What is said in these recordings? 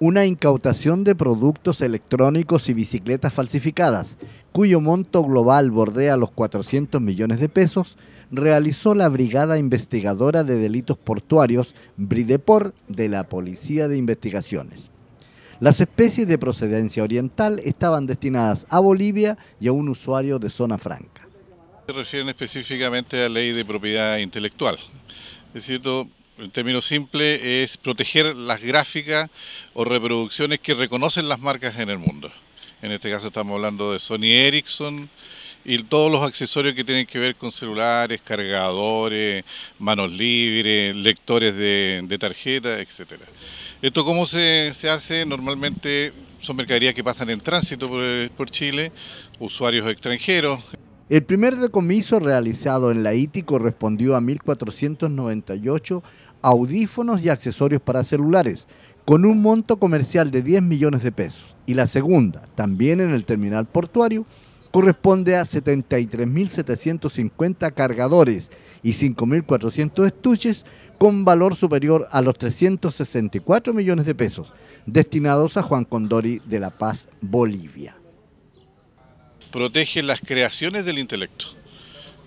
una incautación de productos electrónicos y bicicletas falsificadas, cuyo monto global bordea los 400 millones de pesos, realizó la Brigada Investigadora de Delitos Portuarios, Bridepor, de la Policía de Investigaciones. Las especies de procedencia oriental estaban destinadas a Bolivia y a un usuario de zona franca. Se refieren específicamente a la ley de propiedad intelectual. Es cierto, en términos simple es proteger las gráficas o reproducciones que reconocen las marcas en el mundo. En este caso estamos hablando de Sony Ericsson y todos los accesorios que tienen que ver con celulares, cargadores, manos libres, lectores de, tarjetas, tarjeta, etcétera. Esto cómo se, hace, normalmente son mercaderías que pasan en tránsito por Chile, usuarios extranjeros. El primer decomiso realizado en la ITI correspondió a 1.498 audífonos y accesorios para celulares, con un monto comercial de 10 millones de pesos. Y la segunda, también en el terminal portuario, corresponde a 73.750 cargadores y 5.400 estuches con valor superior a los 364 millones de pesos destinados a Juan Condori de La Paz, Bolivia protege las creaciones del intelecto.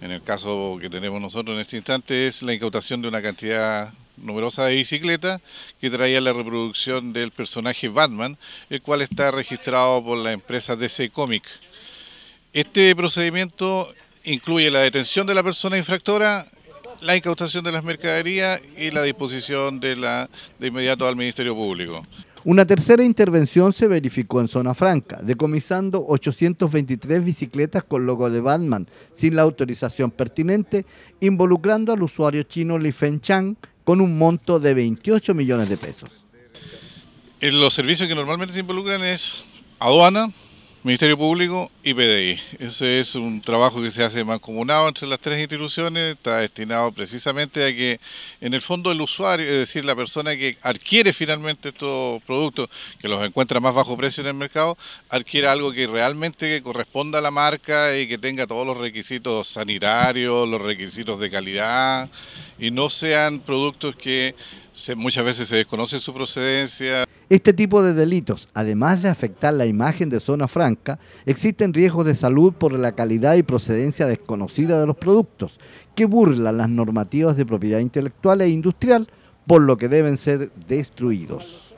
En el caso que tenemos nosotros en este instante es la incautación de una cantidad numerosa de bicicletas que traía la reproducción del personaje Batman, el cual está registrado por la empresa DC Comic. Este procedimiento incluye la detención de la persona infractora, la incautación de las mercaderías y la disposición de, la, de inmediato al Ministerio Público. Una tercera intervención se verificó en Zona Franca, decomisando 823 bicicletas con logo de Batman sin la autorización pertinente, involucrando al usuario chino Li Fenchang con un monto de 28 millones de pesos. Eh, los servicios que normalmente se involucran es aduana, Ministerio Público y PDI. Ese es un trabajo que se hace mancomunado entre las tres instituciones, está destinado precisamente a que, en el fondo, el usuario, es decir, la persona que adquiere finalmente estos productos, que los encuentra más bajo precio en el mercado, adquiera algo que realmente corresponda a la marca y que tenga todos los requisitos sanitarios, los requisitos de calidad, y no sean productos que se, muchas veces se desconoce su procedencia. Este tipo de delitos, además de afectar la imagen de zona franca, existen riesgos de salud por la calidad y procedencia desconocida de los productos, que burlan las normativas de propiedad intelectual e industrial, por lo que deben ser destruidos.